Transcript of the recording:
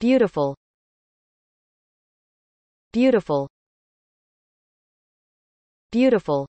beautiful beautiful beautiful